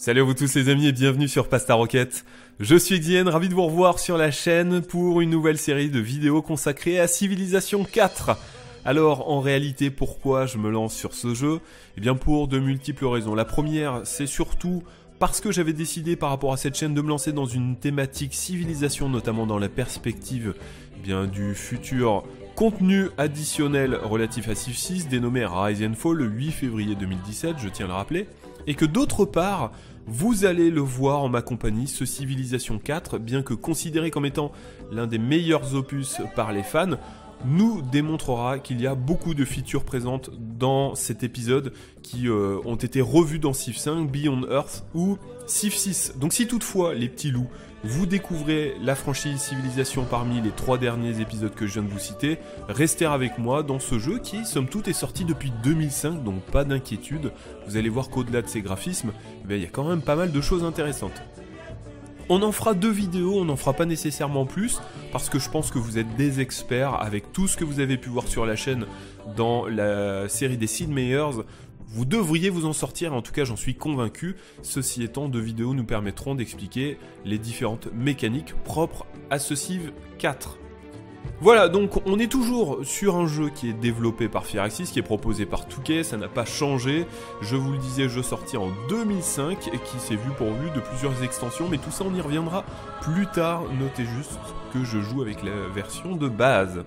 Salut à vous tous les amis et bienvenue sur Pasta Rocket. Je suis Xien, ravi de vous revoir sur la chaîne pour une nouvelle série de vidéos consacrées à Civilization 4. Alors en réalité pourquoi je me lance sur ce jeu Eh bien pour de multiples raisons. La première c'est surtout parce que j'avais décidé par rapport à cette chaîne de me lancer dans une thématique civilisation, notamment dans la perspective eh bien, du futur contenu additionnel relatif à Civ 6 dénommé Rise and Fall le 8 février 2017, je tiens à le rappeler, et que d'autre part, vous allez le voir en ma compagnie, ce Civilization 4, bien que considéré comme étant l'un des meilleurs opus par les fans, nous démontrera qu'il y a beaucoup de features présentes dans cet épisode qui euh, ont été revues dans Civ 5, Beyond Earth ou Civ 6. Donc si toutefois les petits loups vous découvrez la franchise Civilisation parmi les trois derniers épisodes que je viens de vous citer. Restez avec moi dans ce jeu qui, somme toute, est sorti depuis 2005, donc pas d'inquiétude. Vous allez voir qu'au-delà de ces graphismes, eh il y a quand même pas mal de choses intéressantes. On en fera deux vidéos, on n'en fera pas nécessairement plus, parce que je pense que vous êtes des experts avec tout ce que vous avez pu voir sur la chaîne dans la série des Sid Meyers. Vous devriez vous en sortir, en tout cas j'en suis convaincu. Ceci étant, deux vidéos nous permettront d'expliquer les différentes mécaniques propres à ce Civ 4. Voilà, donc on est toujours sur un jeu qui est développé par Firaxis, qui est proposé par Touquet, ça n'a pas changé. Je vous le disais, jeu sorti en 2005 et qui s'est vu pourvu de plusieurs extensions, mais tout ça on y reviendra plus tard. Notez juste que je joue avec la version de base.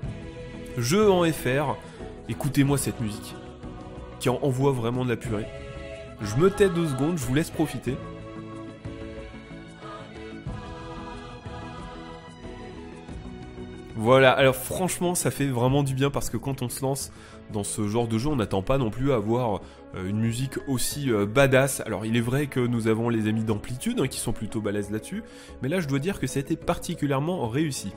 Jeu en FR, écoutez-moi cette musique qui envoie vraiment de la purée. Je me tais deux secondes, je vous laisse profiter. Voilà, alors franchement, ça fait vraiment du bien parce que quand on se lance dans ce genre de jeu, on n'attend pas non plus à avoir euh, une musique aussi euh, badass. Alors, il est vrai que nous avons les amis d'amplitude hein, qui sont plutôt balèzes là-dessus, mais là, je dois dire que ça a été particulièrement réussi.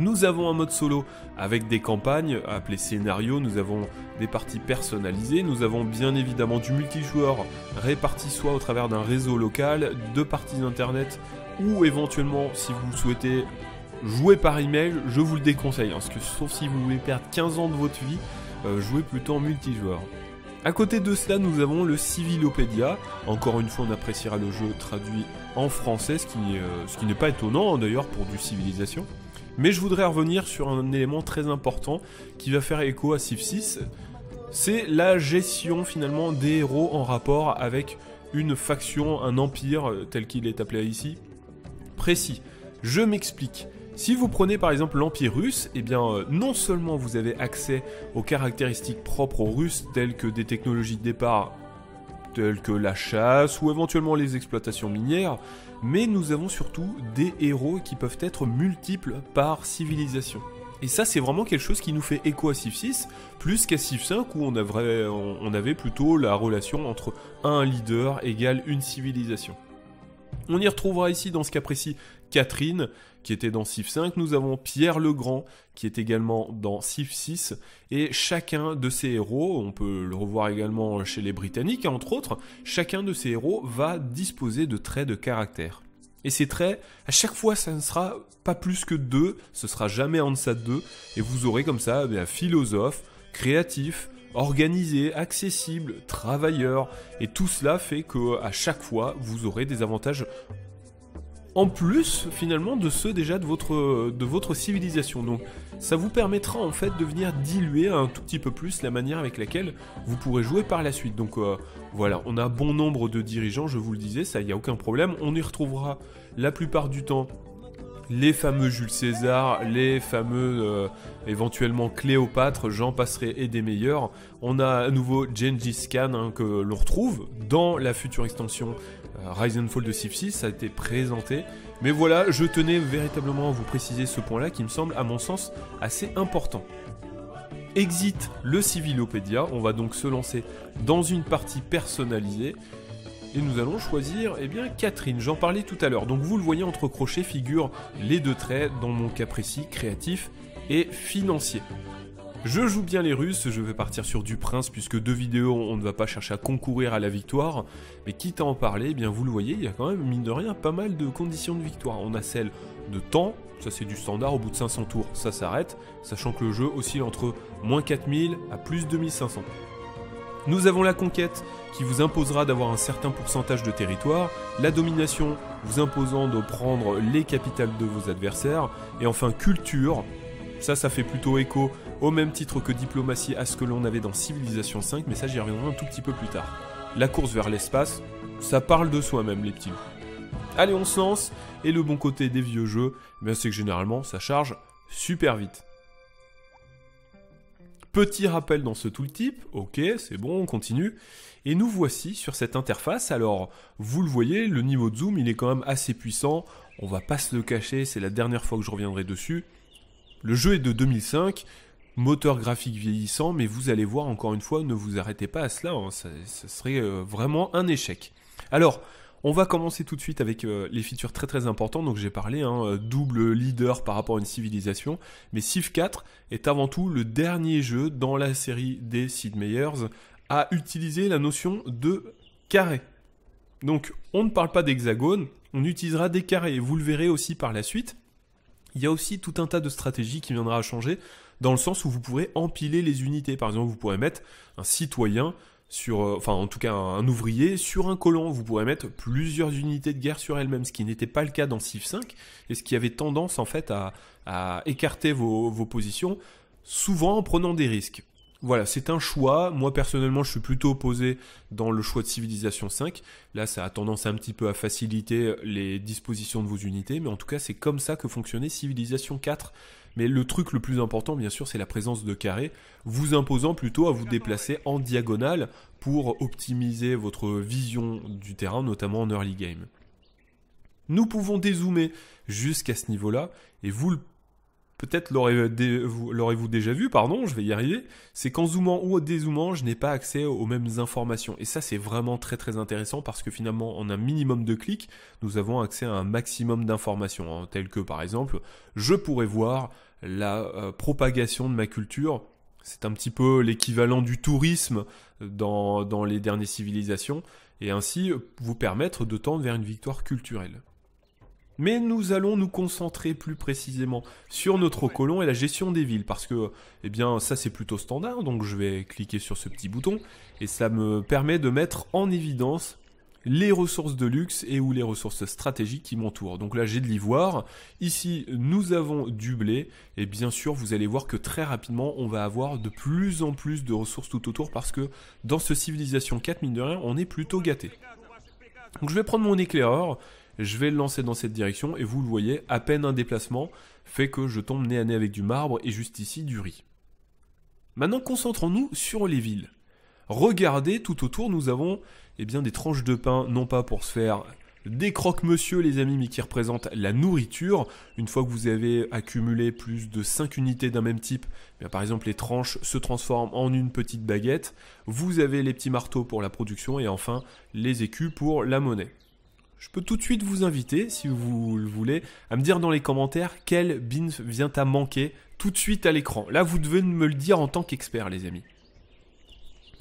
Nous avons un mode solo avec des campagnes appelées scénarios, nous avons des parties personnalisées, nous avons bien évidemment du multijoueur réparti soit au travers d'un réseau local, de parties internet ou éventuellement si vous souhaitez jouer par email, je vous le déconseille, hein, parce que sauf si vous voulez perdre 15 ans de votre vie, euh, jouez plutôt en multijoueur. À côté de cela, nous avons le Civilopédia. Encore une fois, on appréciera le jeu traduit en français, ce qui, euh, n'est pas étonnant hein, d'ailleurs pour du civilisation. Mais je voudrais revenir sur un élément très important qui va faire écho à Civ 6. C'est la gestion finalement des héros en rapport avec une faction, un empire euh, tel qu'il est appelé ici, précis. Je m'explique. Si vous prenez par exemple l'Empire russe, et eh bien euh, non seulement vous avez accès aux caractéristiques propres aux Russes telles que des technologies de départ tels que la chasse ou éventuellement les exploitations minières, mais nous avons surtout des héros qui peuvent être multiples par civilisation. Et ça, c'est vraiment quelque chose qui nous fait écho à Civ 6, plus qu'à Civ 5 où on avait, on avait plutôt la relation entre un leader égale une civilisation. On y retrouvera ici, dans ce cas précis, Catherine, qui était dans Civ 5, nous avons Pierre le Grand, qui est également dans Civ 6, et chacun de ces héros, on peut le revoir également chez les Britanniques, hein, entre autres, chacun de ces héros va disposer de traits de caractère. Et ces traits, à chaque fois, ça ne sera pas plus que deux, ce sera jamais en deçà de 2, et vous aurez comme ça un eh philosophe, créatif, organisé, accessible, travailleur, et tout cela fait que à chaque fois, vous aurez des avantages en plus finalement de ceux déjà de votre, de votre civilisation. Donc ça vous permettra en fait de venir diluer un tout petit peu plus la manière avec laquelle vous pourrez jouer par la suite. Donc euh, voilà, on a bon nombre de dirigeants, je vous le disais, ça il y a aucun problème. On y retrouvera la plupart du temps les fameux Jules César, les fameux euh, éventuellement Cléopâtre, jean passeret et des meilleurs. On a à nouveau Gengis Khan hein, que l'on retrouve dans la future extension Rise and Fall de Civ 6 a été présenté. Mais voilà, je tenais véritablement à vous préciser ce point-là qui me semble, à mon sens, assez important. Exit le Civilopédia, on va donc se lancer dans une partie personnalisée. Et nous allons choisir, eh bien, Catherine, j'en parlais tout à l'heure. Donc vous le voyez entre crochets figurent les deux traits, dans mon cas précis, créatif et financier. Je joue bien les Russes, je vais partir sur du prince puisque deux vidéos on ne va pas chercher à concourir à la victoire, mais quitte à en parler, eh bien vous le voyez, il y a quand même mine de rien pas mal de conditions de victoire. On a celle de temps, ça c'est du standard au bout de 500 tours, ça s'arrête, sachant que le jeu oscille entre moins 4000 à plus 2500. Nous avons la conquête qui vous imposera d'avoir un certain pourcentage de territoire, la domination vous imposant de prendre les capitales de vos adversaires, et enfin culture, ça ça fait plutôt écho au même titre que Diplomatie à ce que l'on avait dans Civilisation 5, mais ça j'y reviendrai un tout petit peu plus tard. La course vers l'espace, ça parle de soi-même les petits Allez on se lance, et le bon côté des vieux jeux, eh c'est que généralement ça charge super vite. Petit rappel dans ce tout tooltip, ok, c'est bon, on continue. Et nous voici sur cette interface. Alors, vous le voyez, le niveau de zoom, il est quand même assez puissant. On va pas se le cacher, c'est la dernière fois que je reviendrai dessus. Le jeu est de 2005, moteur graphique vieillissant, mais vous allez voir, encore une fois, ne vous arrêtez pas à cela, ce hein. serait euh, vraiment un échec. Alors, on va commencer tout de suite avec euh, les features très très importantes, donc j'ai parlé, hein, euh, double leader par rapport à une civilisation, mais Civ 4 est avant tout le dernier jeu dans la série des Sid Meier's à utiliser la notion de carré. Donc, on ne parle pas d'hexagone, on utilisera des carrés, vous le verrez aussi par la suite. Il y a aussi tout un tas de stratégies qui viendra à changer dans le sens où vous pourrez empiler les unités. Par exemple, vous pourrez mettre un citoyen sur, euh, enfin en tout cas un, ouvrier sur un colon. Vous pourrez mettre plusieurs unités de guerre sur elle-même, ce qui n'était pas le cas dans Civ 5 et ce qui avait tendance en fait à, écarter vos, vos positions, souvent en prenant des risques. Voilà, c'est un choix. Moi personnellement, je suis plutôt opposé dans le choix de Civilisation 5. Là, ça a tendance un petit peu à faciliter les dispositions de vos unités, mais en tout cas, c'est comme ça que fonctionnait Civilisation 4. Mais le truc le plus important, bien sûr, c'est la présence de carrés, vous imposant plutôt à vous déplacer en diagonale pour optimiser votre vision du terrain, notamment en early game. Nous pouvons dézoomer jusqu'à ce niveau-là, et vous peut-être l'aurez-vous déjà vu, pardon, je vais y arriver, c'est qu'en zoomant ou en dézoomant, je n'ai pas accès aux mêmes informations. Et ça, c'est vraiment très très intéressant parce que finalement, en un minimum de clics, nous avons accès à un maximum d'informations, hein, telles que par exemple, je pourrais voir la euh, propagation de ma culture. C'est un petit peu l'équivalent du tourisme dans, dans les dernières civilisations, et ainsi euh, vous permettre de tendre vers une victoire culturelle. Mais nous allons nous concentrer plus précisément sur notre colon et la gestion des villes, parce que, eh bien, ça c'est plutôt standard, donc je vais cliquer sur ce petit bouton, et ça me permet de mettre en évidence les ressources de luxe et ou les ressources stratégiques qui m'entourent. Donc là j'ai de l'ivoire, ici nous avons du blé et bien sûr vous allez voir que très rapidement on va avoir de plus en plus de ressources tout autour parce que dans ce civilisation 4 mine de rien on est plutôt gâté. Donc je vais prendre mon éclaireur, je vais le lancer dans cette direction et vous le voyez à peine un déplacement fait que je tombe nez à nez avec du marbre et juste ici du riz. Maintenant concentrons-nous sur les villes. Regardez, tout autour, nous avons eh bien, des tranches de pain, non pas pour se faire des croque-monsieur, les amis, mais qui représentent la nourriture. Une fois que vous avez accumulé plus de 5 unités d'un même type, eh par exemple les tranches se transforment en une petite baguette. Vous avez les petits marteaux pour la production et enfin les écus pour la monnaie. Je peux tout de suite vous inviter, si vous le voulez, à me dire dans les commentaires quel bin vient à manquer tout de suite à l'écran. Là, vous devez me le dire en tant qu'expert, les amis.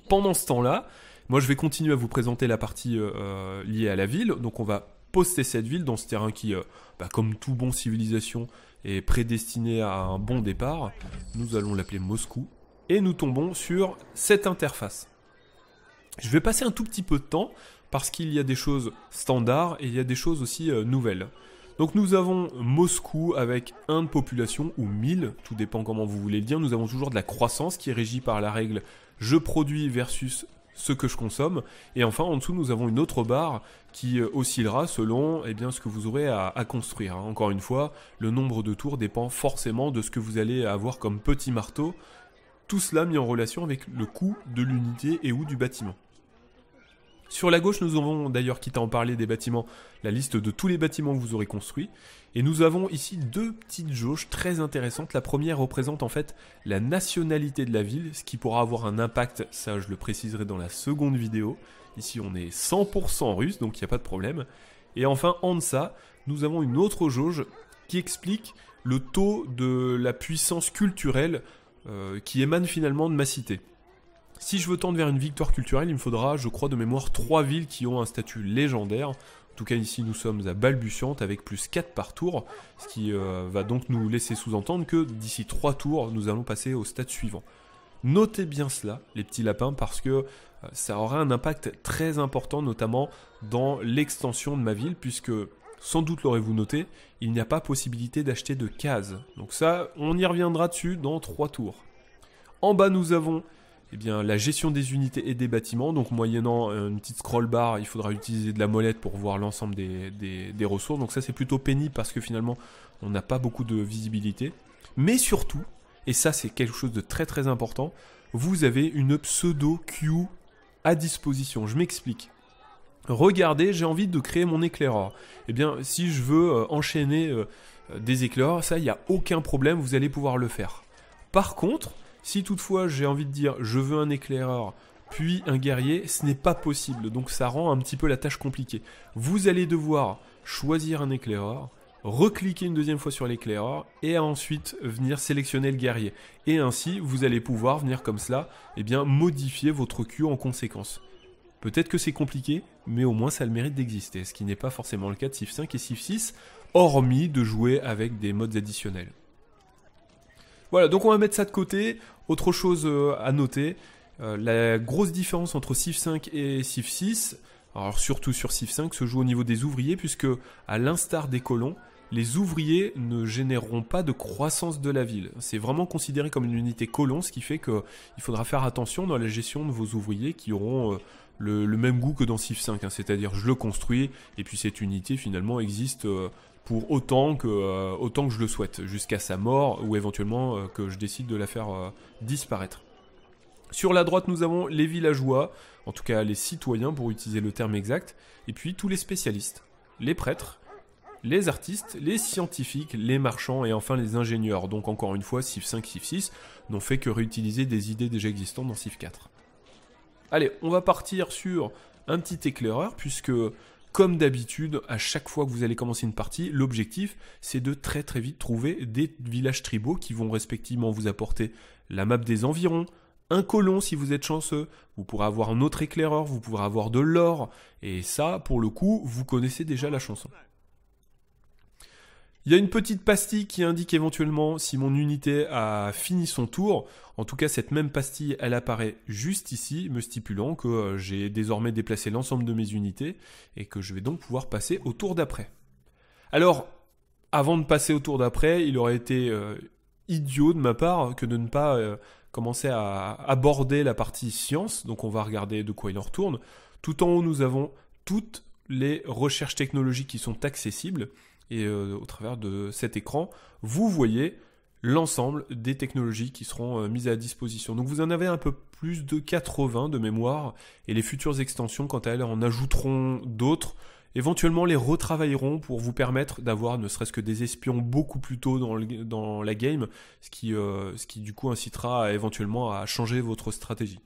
Pendant ce temps-là, moi je vais continuer à vous présenter la partie euh, euh, liée à la ville. Donc on va poster cette ville dans ce terrain qui, euh, bah, comme tout bon civilisation, est prédestiné à un bon départ. Nous allons l'appeler Moscou. Et nous tombons sur cette interface. Je vais passer un tout petit peu de temps parce qu'il y a des choses standards et il y a des choses aussi nouvelles. Donc nous avons Moscou avec 1 population ou 1000, tout dépend comment vous voulez le dire. Nous avons toujours de la croissance qui est régie par la règle je produis versus ce que je consomme. Et enfin, en dessous, nous avons une autre barre qui euh, oscillera selon eh bien, ce que vous aurez à, construire. Hein. Encore une fois, le nombre de tours dépend forcément de ce que vous allez avoir comme petit marteau. Tout cela mis en relation avec le coût de l'unité et ou du bâtiment. Sur la gauche, nous avons d'ailleurs, quitte à en parler des bâtiments, la liste de tous les bâtiments que vous aurez construits. Et nous avons ici deux petites jauges très intéressantes. La première représente en fait la nationalité de la ville, ce qui pourra avoir un impact, ça je le préciserai dans la seconde vidéo. Ici on est 100% russe, donc il n'y a pas de problème. Et enfin, en deçà, nous avons une autre jauge qui explique le taux de la puissance culturelle euh, qui émane finalement de ma cité. Si je veux tendre vers une victoire culturelle, il me faudra, je crois de mémoire, trois villes qui ont un statut légendaire. En tout cas, ici, nous sommes à Balbutiante avec plus 4 par tour, ce qui euh, va donc nous laisser sous-entendre que d'ici 3 tours, nous allons passer au stade suivant. Notez bien cela, les petits lapins, parce que euh, ça aura un impact très important, notamment dans l'extension de ma ville, puisque sans doute l'aurez-vous noté, il n'y a pas possibilité d'acheter de cases. Donc ça, on y reviendra dessus dans 3 tours. En bas, nous avons eh bien, la gestion des unités et des bâtiments. Donc, moyennant euh, une petite scroll bar, il faudra utiliser de la molette pour voir l'ensemble des, ressources. Donc, ça, c'est plutôt pénible parce que finalement, on n'a pas beaucoup de visibilité. Mais surtout, et ça, c'est quelque chose de très très important, vous avez une pseudo queue à disposition. Je m'explique. Regardez, j'ai envie de créer mon éclaireur. Eh bien, si je veux euh, enchaîner euh, des éclaireurs, ça, il n'y a aucun problème, vous allez pouvoir le faire. Par contre, si toutefois j'ai envie de dire je veux un éclaireur, puis un guerrier, ce n'est pas possible, donc ça rend un petit peu la tâche compliquée. Vous allez devoir choisir un éclaireur, recliquer une deuxième fois sur l'éclaireur et ensuite venir sélectionner le guerrier. Et ainsi, vous allez pouvoir venir comme cela, et eh bien, modifier votre cure en conséquence. Peut-être que c'est compliqué, mais au moins ça a le mérite d'exister, ce qui n'est pas forcément le cas de SIF 5 et SIF 6, hormis de jouer avec des modes additionnels. Voilà, donc on va mettre ça de côté. Autre chose euh, à noter, euh, la grosse différence entre Civ 5 et Civ 6, alors surtout sur Civ 5, se joue au niveau des ouvriers, puisque à l'instar des colons, les ouvriers ne généreront pas de croissance de la ville. C'est vraiment considéré comme une unité colon, ce qui fait qu'il faudra faire attention dans la gestion de vos ouvriers qui auront euh, le, même goût que dans Civ 5, hein. c'est-à-dire je le construis, et puis cette unité finalement existe pour autant que, euh, autant que je le souhaite, jusqu'à sa mort ou éventuellement euh, que je décide de la faire euh, disparaître. Sur la droite, nous avons les villageois, en tout cas les citoyens pour utiliser le terme exact, et puis tous les spécialistes, les prêtres, les artistes, les scientifiques, les marchands et enfin les ingénieurs. Donc encore une fois, si 5, cif 6 n'ont fait que réutiliser des idées déjà existantes dans cif 4. Allez, on va partir sur un petit éclaireur puisque comme d'habitude, à chaque fois que vous allez commencer une partie, l'objectif, c'est de très très vite trouver des villages tribaux qui vont respectivement vous apporter la map des environs, un colon si vous êtes chanceux, vous pourrez avoir un autre éclaireur, vous pourrez avoir de l'or, et ça, pour le coup, vous connaissez déjà la chanson. Il y a une petite pastille qui indique éventuellement si mon unité a fini son tour. En tout cas, cette même pastille, elle apparaît juste ici, me stipulant que euh, j'ai désormais déplacé l'ensemble de mes unités et que je vais donc pouvoir passer au tour d'après. Alors, avant de passer au tour d'après, il aurait été euh, idiot de ma part que de ne pas euh, commencer à aborder la partie science. Donc, on va regarder de quoi il en retourne. Tout en haut, nous avons toutes les recherches technologiques qui sont accessibles. Et euh, au travers de cet écran, vous voyez l'ensemble des technologies qui seront euh, mises à disposition. Donc vous en avez un peu plus de 80 de mémoire, et les futures extensions, quant à elles, en ajouteront d'autres. Éventuellement, les retravailleront pour vous permettre d'avoir ne serait-ce que des espions beaucoup plus tôt dans, la game, ce qui, euh, ce qui du coup incitera éventuellement à changer votre stratégie.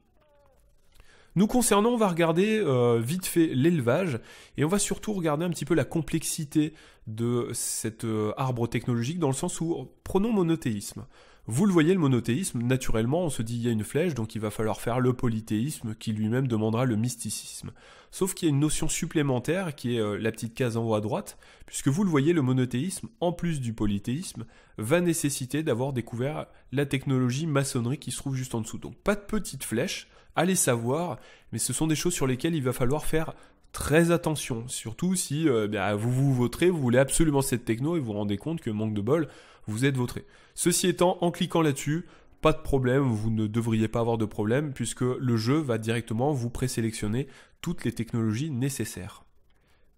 Nous concernons, on va regarder euh, vite fait l'élevage et on va surtout regarder un petit peu la complexité de cet euh, arbre technologique dans le sens où, prenons monothéisme. Vous le voyez, le monothéisme, naturellement, on se dit il y a une flèche, donc il va falloir faire le polythéisme qui lui-même demandera le mysticisme. Sauf qu'il y a une notion supplémentaire qui est euh, la petite case en haut à droite, puisque vous le voyez, le monothéisme, en plus du polythéisme, va nécessiter d'avoir découvert la technologie maçonnerie qui se trouve juste en dessous. Donc pas de petite flèche, allez savoir, mais ce sont des choses sur lesquelles il va falloir faire très attention, surtout si euh, eh vous vous voterez, vous voulez absolument cette techno et vous vous rendez compte que manque de bol, vous êtes voté. Ceci étant, en cliquant là-dessus, pas de problème, vous ne devriez pas avoir de problème puisque le jeu va directement vous présélectionner toutes les technologies nécessaires.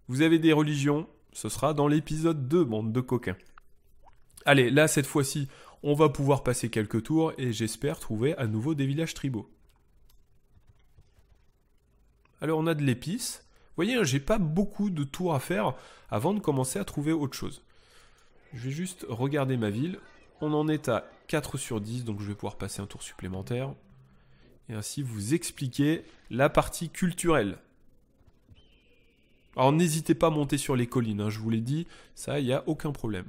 Vous avez des religions, ce sera dans l'épisode 2, bande de coquins. Allez, là cette fois-ci, on va pouvoir passer quelques tours et j'espère trouver à nouveau des villages tribaux. Alors on a de l'épice, voyez, hein, j'ai pas beaucoup de tours à faire avant de commencer à trouver autre chose. Je vais juste regarder ma ville. On en est à 4 sur 10, donc je vais pouvoir passer un tour supplémentaire. Et ainsi vous expliquer la partie culturelle. Alors n'hésitez pas à monter sur les collines, hein, je vous l'ai dit, ça, il n'y a aucun problème.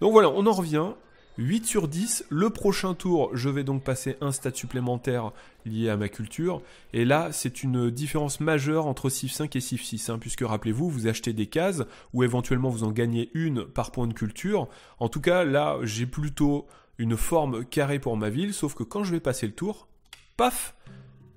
Donc voilà, on en revient 8 sur 10. Le prochain tour, je vais donc passer un stade supplémentaire lié à ma culture. Et là, c'est une différence majeure entre Civ 5 et Civ 6, hein, puisque rappelez-vous, vous achetez des cases, ou éventuellement vous en gagnez une par point de culture. En tout cas, là, j'ai plutôt une forme carrée pour ma ville, sauf que quand je vais passer le tour, paf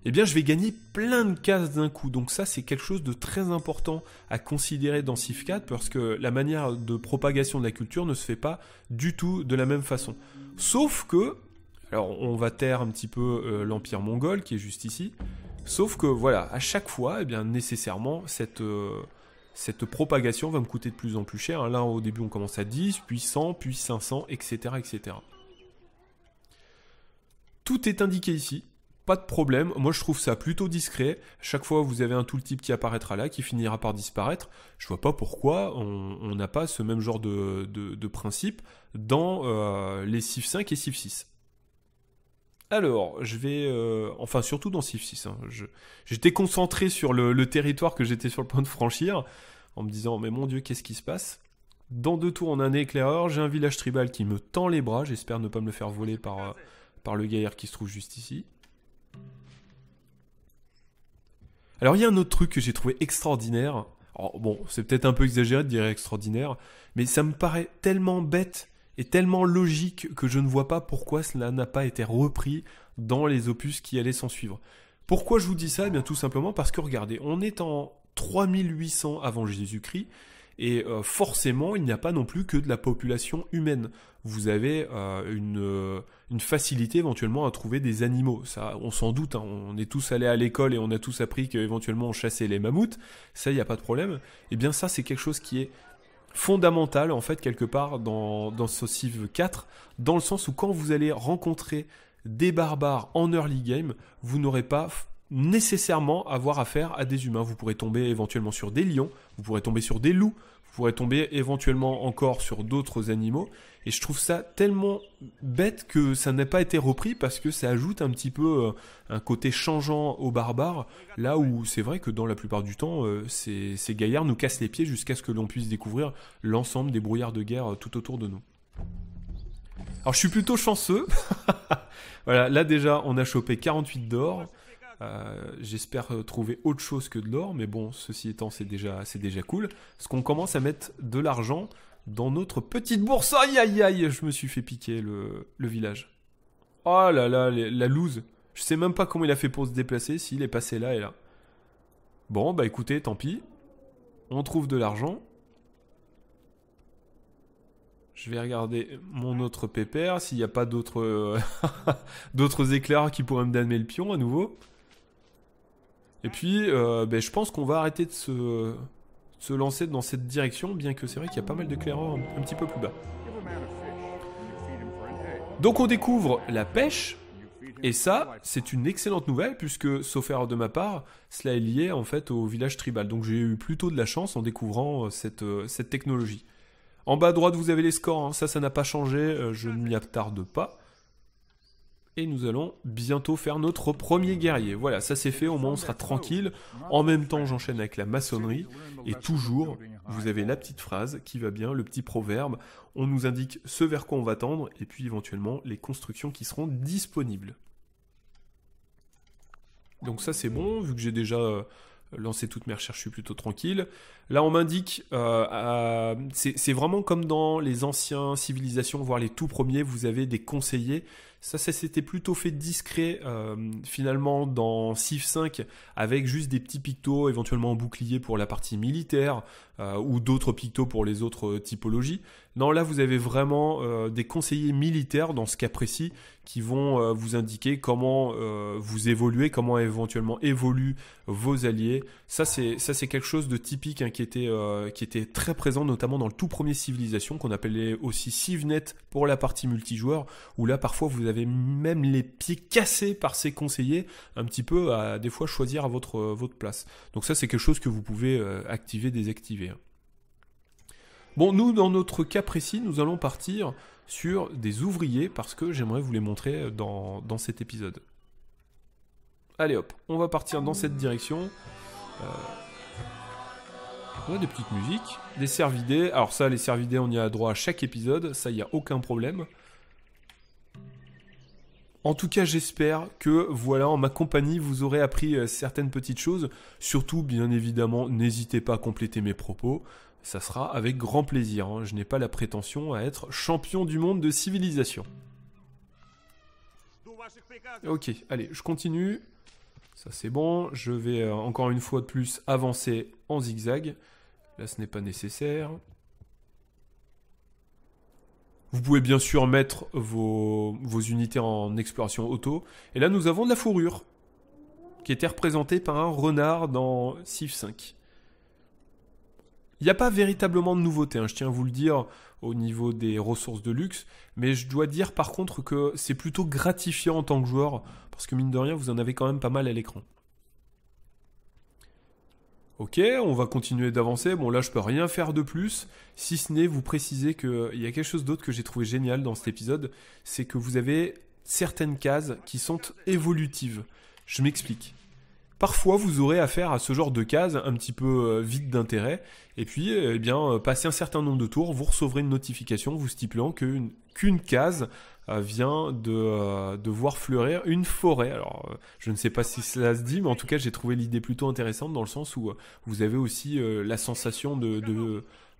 eh bien je vais gagner plein de cases d'un coup. Donc ça c'est quelque chose de très important à considérer dans Civ 4 parce que la manière de propagation de la culture ne se fait pas du tout de la même façon. Sauf que, alors on va taire un petit peu euh, l'Empire mongol qui est juste ici, sauf que voilà, à chaque fois, eh bien nécessairement cette... Euh, cette propagation va me coûter de plus en plus cher. Là, au début, on commence à 10, puis 100, puis 500, etc. etc. Tout est indiqué ici pas de problème. Moi, je trouve ça plutôt discret. Chaque fois, vous avez un tout type qui apparaîtra là, qui finira par disparaître. Je vois pas pourquoi on n'a pas ce même genre de, principe dans euh, les CIF 5 et CIF 6. Alors, je vais... Euh, enfin, surtout dans CIF 6. Hein. j'étais concentré sur le, territoire que j'étais sur le point de franchir, en me disant, mais mon Dieu, qu'est-ce qui se passe Dans deux tours, on a un éclaireur, j'ai un village tribal qui me tend les bras, j'espère ne pas me le faire voler par, euh, par le gaillard qui se trouve juste ici. Alors il y a un autre truc que j'ai trouvé extraordinaire. bon, c'est peut-être un peu exagéré de dire extraordinaire, mais ça me paraît tellement bête et tellement logique que je ne vois pas pourquoi cela n'a pas été repris dans les opus qui allaient s'en suivre. Pourquoi je vous dis ça eh bien tout simplement parce que regardez, on est en 3800 avant Jésus-Christ et euh, forcément, il n'y a pas non plus que de la population humaine. Vous avez euh, euh, une, facilité éventuellement à trouver des animaux. Ça, on s'en doute. Hein. On est tous allés à l'école et on a tous appris qu'éventuellement on chassait les mammouths. Ça, il n'y a pas de problème. Et eh bien ça, c'est quelque chose qui est fondamental en fait quelque part dans, dans ce 4, dans le sens où quand vous allez rencontrer des barbares en early game, vous n'aurez pas nécessairement avoir affaire à des humains. Vous pourrez tomber éventuellement sur des lions, vous pourrez tomber sur des loups, vous pourrez tomber éventuellement encore sur d'autres animaux. Et je trouve ça tellement bête que ça n'a pas été repris parce que ça ajoute un petit peu euh, un côté changeant aux barbares, là où c'est vrai que dans la plupart du temps, euh, ces, ces gaillards nous cassent les pieds jusqu'à ce que l'on puisse découvrir l'ensemble des brouillards de guerre euh, tout autour de nous. Alors je suis plutôt chanceux. voilà, là déjà on a chopé 48 d'or. Euh, j'espère euh, trouver autre chose que de l'or, mais bon, ceci étant, c'est déjà, déjà cool. Parce qu'on commence à mettre de l'argent dans notre petite bourse. Aïe aïe aïe, je me suis fait piquer le, village. Oh là là, la loose. Je sais même pas comment il a fait pour se déplacer, s'il est passé là et là. Bon, bah écoutez, tant pis. On trouve de l'argent. Je vais regarder mon autre pépère, s'il n'y a pas d'autres euh, éclairs qui pourraient me damer le pion à nouveau. Et puis, euh, ben, je pense qu'on va arrêter de se, lancer dans cette direction, bien que c'est vrai qu'il y a pas mal de un, petit peu plus bas. Donc on découvre la pêche, et ça, c'est une excellente nouvelle puisque, sauf erreur de ma part, cela est lié en fait au village tribal. Donc j'ai eu plutôt de la chance en découvrant euh, cette, euh, cette technologie. En bas à droite, vous avez les scores. Hein. Ça, ça n'a pas changé. je ne m'y attarde pas et nous allons bientôt faire notre premier guerrier. Voilà, ça c'est fait, au moins on sera tranquille. En même temps, j'enchaîne avec la maçonnerie, et toujours, vous avez la petite phrase qui va bien, le petit proverbe, on nous indique ce vers quoi on va tendre, et puis éventuellement les constructions qui seront disponibles. Donc ça c'est bon, vu que j'ai déjà euh, lancé toutes mes recherches, je suis plutôt tranquille. Là, on m'indique, euh, c'est vraiment comme dans les anciennes civilisations, voire les tout premiers, vous avez des conseillers ça, ça s'était plutôt fait discret euh, finalement dans Civ 5 avec juste des petits pictos éventuellement en bouclier pour la partie militaire euh, ou d'autres pictos pour les autres typologies. Non, là vous avez vraiment euh, des conseillers militaires dans ce cas précis qui vont euh, vous indiquer comment euh, vous évoluez, comment éventuellement évoluent vos alliés. Ça, c'est ça, c'est quelque chose de typique hein, euh, qui était très présent, notamment dans le tout premier Civilisation qu'on appelait aussi Civnet pour la partie multijoueur, où là parfois vous avez même les pieds cassés par ces conseillers, un petit peu à des fois choisir à votre votre place. Donc ça, c'est quelque chose que vous pouvez activer, désactiver. Hein. Bon, nous, dans notre cas précis, nous allons partir sur des ouvriers parce que j'aimerais vous les montrer dans, cet épisode. Allez hop, on va partir dans cette direction. Euh, des petites musiques, des cervidés. Alors ça, les cervidés, on y a droit à chaque épisode, ça, il n'y a aucun problème. En tout cas, j'espère que, voilà, en ma compagnie, vous aurez appris euh, certaines petites choses. Surtout, bien évidemment, n'hésitez pas à compléter mes propos ça sera avec grand plaisir. Hein. Je n'ai pas la prétention à être champion du monde de civilisation. Ok, allez, je continue. Ça c'est bon. Je vais euh, encore une fois de plus avancer en zigzag. Là ce n'est pas nécessaire. Vous pouvez bien sûr mettre vos, vos unités en exploration auto. Et là nous avons de la fourrure. Qui était représentée par un renard dans Civ 5. Il n'y a pas véritablement de nouveauté, hein. je tiens à vous le dire au niveau des ressources de luxe, mais je dois dire par contre que c'est plutôt gratifiant en tant que joueur, parce que mine de rien, vous en avez quand même pas mal à l'écran. Ok, on va continuer d'avancer. Bon, là, je peux rien faire de plus, si ce n'est vous préciser qu'il y a quelque chose d'autre que j'ai trouvé génial dans cet épisode, c'est que vous avez certaines cases qui sont évolutives. Je m'explique parfois vous aurez affaire à ce genre de cases un petit peu euh, vide d'intérêt. Et puis, euh, eh bien, euh, passé un certain nombre de tours, vous recevrez une notification vous stipulant qu'une case vient de, voir fleurir une forêt. Alors, je ne sais pas si cela se dit, mais en tout cas, j'ai trouvé l'idée plutôt intéressante dans le sens où vous avez aussi la sensation de,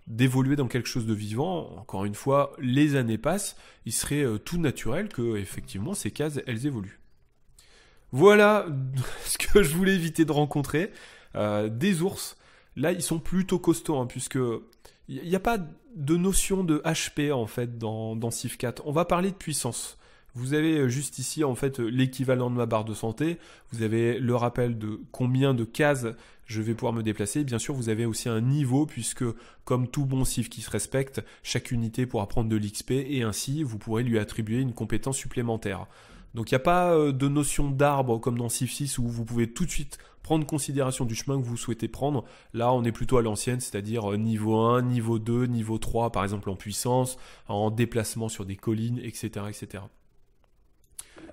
d'évoluer dans quelque chose de vivant. Encore une fois, les années passent, il serait tout naturel que effectivement ces cases elles évoluent. Voilà ce que je voulais éviter de rencontrer. Euh, des ours, là ils sont plutôt costauds, hein, puisque il n'y a pas de notion de HP en fait dans, dans Civ 4. On va parler de puissance. Vous avez euh, juste ici en fait euh, l'équivalent de ma barre de santé, vous avez le rappel de combien de cases je vais pouvoir me déplacer, bien sûr vous avez aussi un niveau puisque comme tout bon Civ qui se respecte, chaque unité pourra prendre de l'XP et ainsi vous pourrez lui attribuer une compétence supplémentaire. Donc il n'y a pas euh, de notion d'arbre comme dans Civ 6 où vous pouvez tout de suite prendre considération du chemin que vous souhaitez prendre. Là, on est plutôt à l'ancienne, c'est-à-dire euh, niveau 1, niveau 2, niveau 3, par exemple en puissance, en déplacement sur des collines, etc. etc.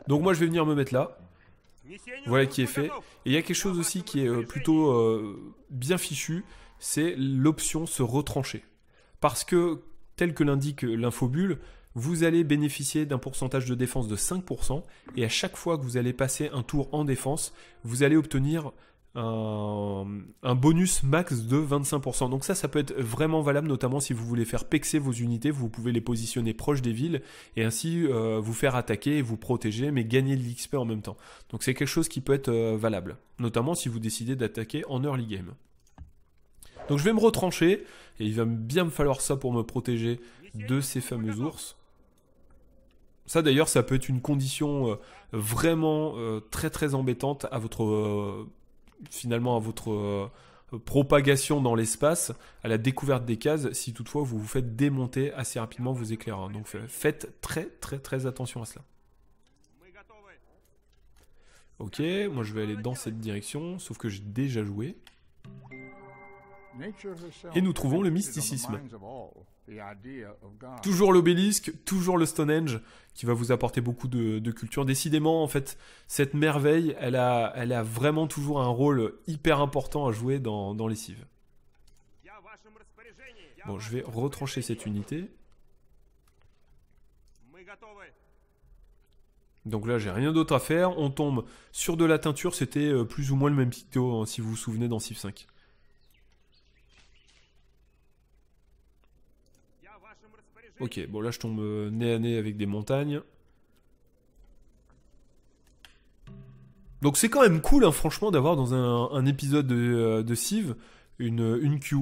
Donc moi, je vais venir me mettre là. Voilà qui est fait. Et il y a quelque chose aussi qui est euh, plutôt bien fichu, c'est l'option se retrancher. Parce que, tel que l'indique l'infobulle, vous allez bénéficier d'un pourcentage de défense de 5%, et à chaque fois que vous allez passer un tour en défense, vous allez obtenir un, bonus max de 25%. Donc ça, ça peut être vraiment valable, notamment si vous voulez faire pexer vos unités, vous pouvez les positionner proche des villes et ainsi euh, vous faire attaquer et vous protéger, mais gagner de l'XP en même temps. Donc c'est quelque chose qui peut être euh, valable, notamment si vous décidez d'attaquer en early game. Donc je vais me retrancher, et il va bien me falloir ça pour me protéger de ces fameux ours. Ça d'ailleurs, ça peut être une condition euh, vraiment euh, très très embêtante à votre euh, finalement à votre propagation dans l'espace, à la découverte des cases, si toutefois vous vous faites démonter assez rapidement vos éclairs. Donc faites très très très attention à cela. Ok, moi je vais aller dans cette direction, sauf que j'ai déjà joué. Et nous trouvons le mysticisme. Toujours l'obélisque, toujours le Stonehenge, qui va vous apporter beaucoup de, culture. Décidément, en fait, cette merveille, elle a, elle a vraiment toujours un rôle hyper important à jouer dans, les cives. Bon, je vais retrancher cette unité. Donc là, j'ai rien d'autre à faire. On tombe sur de la teinture. C'était euh, plus ou moins le même picto, hein, si vous vous souvenez, dans Civ 5. Ok, bon là je tombe euh, nez à nez avec des montagnes. Donc c'est quand même cool, hein, franchement, d'avoir dans un, épisode euh, de, Civ une, une queue.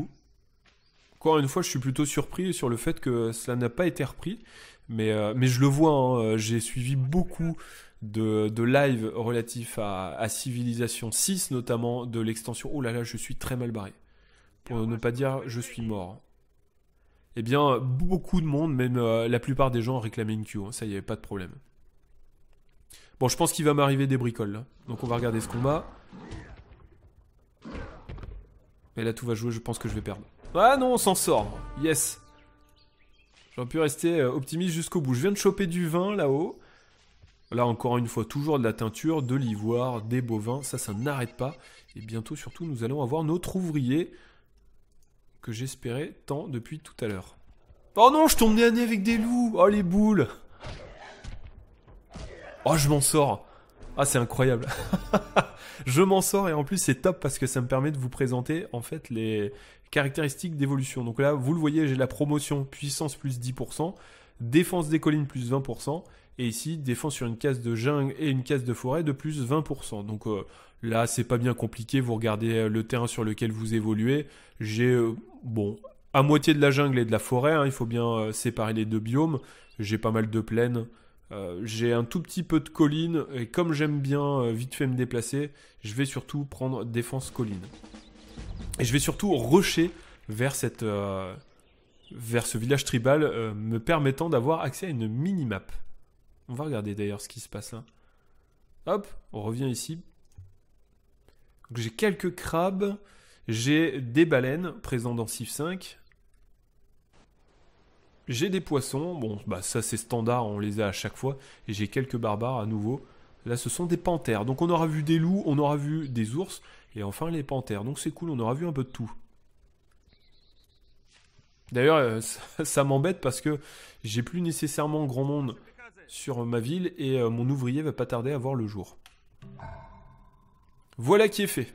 Encore une fois, je suis plutôt surpris sur le fait que cela n'a pas été repris. Mais, euh, mais je le vois, hein, j'ai suivi beaucoup de, lives relatifs à, à Civilisation 6, notamment de l'extension. Oh là là, je suis très mal barré. Pour ah, ne pas dire je suis mort eh bien, beaucoup de monde, même euh, la plupart des gens, réclamaient une queue. Hein. Ça, ça y avait pas de problème. Bon, je pense qu'il va m'arriver des bricoles Donc on va regarder ce combat. Mais là, tout va jouer. Je pense que je vais perdre. Ah non, on s'en sort. Yes. J'aurais pu rester euh, optimiste jusqu'au bout. Je viens de choper du vin là-haut. Là, encore une fois, toujours de la teinture, de l'ivoire, des bovins. Ça, ça n'arrête pas. Et bientôt, surtout, nous allons avoir notre ouvrier que j'espérais tant depuis tout à l'heure. Oh non, je tombe nez à nez avec des loups Oh les boules Oh je m'en sors Ah c'est incroyable Je m'en sors et en plus c'est top parce que ça me permet de vous présenter en fait les caractéristiques d'évolution. Donc là vous le voyez j'ai la promotion puissance plus 10%, défense des collines plus 20%, et ici défense sur une case de jungle et une case de forêt de plus 20%. Donc euh, là c'est pas bien compliqué, vous regardez euh, le terrain sur lequel vous évoluez, j'ai euh, bon, à moitié de la jungle et de la forêt, hein, il faut bien euh, séparer les deux biomes. J'ai pas mal de plaines, euh, j'ai un tout petit peu de collines, et comme j'aime bien euh, vite fait me déplacer, je vais surtout prendre défense colline. Et je vais surtout rusher vers, vers ce village tribal, me permettant d'avoir accès à une mini-map. On va regarder d'ailleurs ce qui se passe là. Hein. Hop, on revient ici. J'ai quelques crabes. J'ai des baleines présentes dans Civ 5. J'ai des poissons, bon bah ça c'est standard, on les a à chaque fois. Et j'ai quelques barbares à nouveau. Là ce sont des panthères. Donc on aura vu des loups, on aura vu des ours, et enfin les panthères. Donc c'est cool, on aura vu un peu de tout. D'ailleurs, euh, ça, ça m'embête parce que j'ai plus nécessairement grand monde sur ma ville et euh, mon ouvrier va pas tarder à voir le jour. Voilà qui est fait.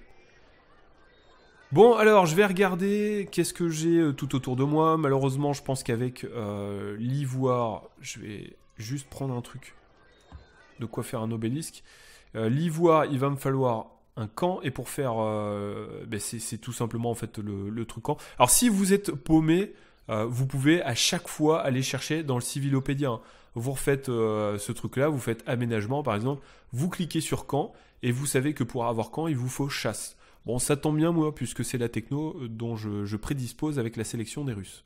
Bon, alors je vais regarder qu'est-ce que j'ai euh, tout autour de moi. Malheureusement, je pense qu'avec euh, l'ivoire, je vais juste prendre un truc. De quoi faire un obélisque. Euh, l'ivoire, il va me falloir un camp. Et pour faire, ben, c'est tout simplement en fait le, truc camp. Alors si vous êtes paumé, vous pouvez à chaque fois aller chercher dans le civilopédien. Hein. Vous refaites ce truc-là, vous faites aménagement par exemple, vous cliquez sur camp et vous savez que pour avoir camp, il vous faut chasse. Bon, ça tombe bien, moi, puisque c'est la techno euh, dont je, prédispose avec la sélection des Russes.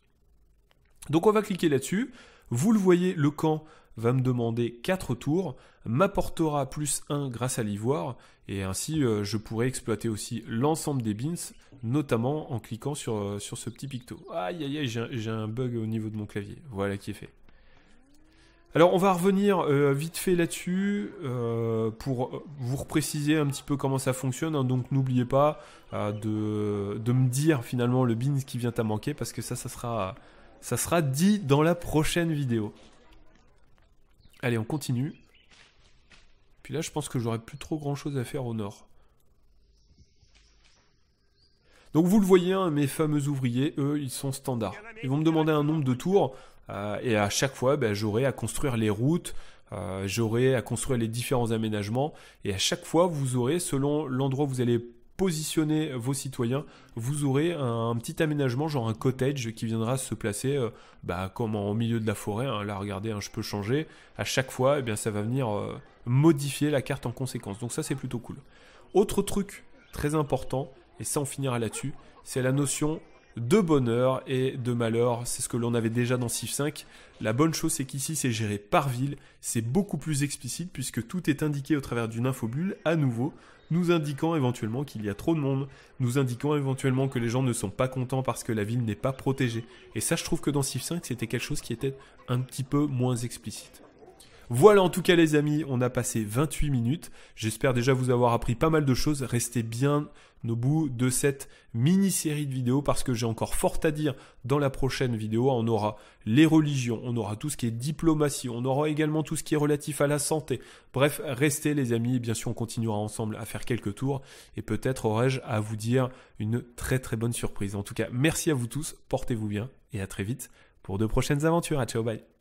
Donc on va cliquer là-dessus. Vous le voyez, le camp va me demander 4 tours, m'apportera plus 1 grâce à l'ivoire, et ainsi euh, je pourrai exploiter aussi l'ensemble des bins, notamment en cliquant sur, euh, sur ce petit picto. Aïe aïe aïe, j'ai un bug au niveau de mon clavier, voilà qui est fait. Alors on va revenir euh, vite fait là-dessus euh, pour euh, vous repréciser un petit peu comment ça fonctionne. Hein. donc n'oubliez pas de, me dire finalement le bin qui vient à manquer parce que ça, ça sera, ça sera dit dans la prochaine vidéo. Allez, on continue. Puis là, je pense que j'aurai plus trop grand-chose à faire au nord. Donc vous le voyez, hein, mes fameux ouvriers, eux, ils sont standards. Ils vont me demander un nombre de tours. Euh, et à chaque fois, ben, j'aurai à construire les routes, euh, j'aurai à construire les différents aménagements et à chaque fois vous aurez selon l'endroit où vous allez positionner vos citoyens, vous aurez un, petit aménagement, genre un cottage qui viendra se placer euh, ben, comme en, au milieu de la forêt. Hein. Là, regardez, hein, je peux changer. À chaque fois, eh bien, ça va venir modifier la carte en conséquence. Donc ça, c'est plutôt cool. Autre truc très important, et ça, on finira là-dessus, c'est la notion de bonheur et de malheur. C'est ce que l'on avait déjà dans Civ 5. La bonne chose, c'est qu'ici, c'est géré par ville. C'est beaucoup plus explicite puisque tout est indiqué au travers d'une infobulle à nouveau, nous indiquant éventuellement qu'il y a trop de monde, nous indiquant éventuellement que les gens ne sont pas contents parce que la ville n'est pas protégée. Et ça, je trouve que dans Civ 5, c'était quelque chose qui était un petit peu moins explicite. Voilà en tout cas les amis, on a passé 28 minutes. J'espère déjà vous avoir appris pas mal de choses. Restez bien au bout de cette mini-série de vidéos parce que j'ai encore fort à dire dans la prochaine vidéo. On aura les religions, on aura tout ce qui est diplomatie, on aura également tout ce qui est relatif à la santé. Bref, restez les amis, bien sûr on continuera ensemble à faire quelques tours et peut-être aurai-je à vous dire une très très bonne surprise. En tout cas, merci à vous tous, portez-vous bien et à très vite pour de prochaines aventures. À ciao bye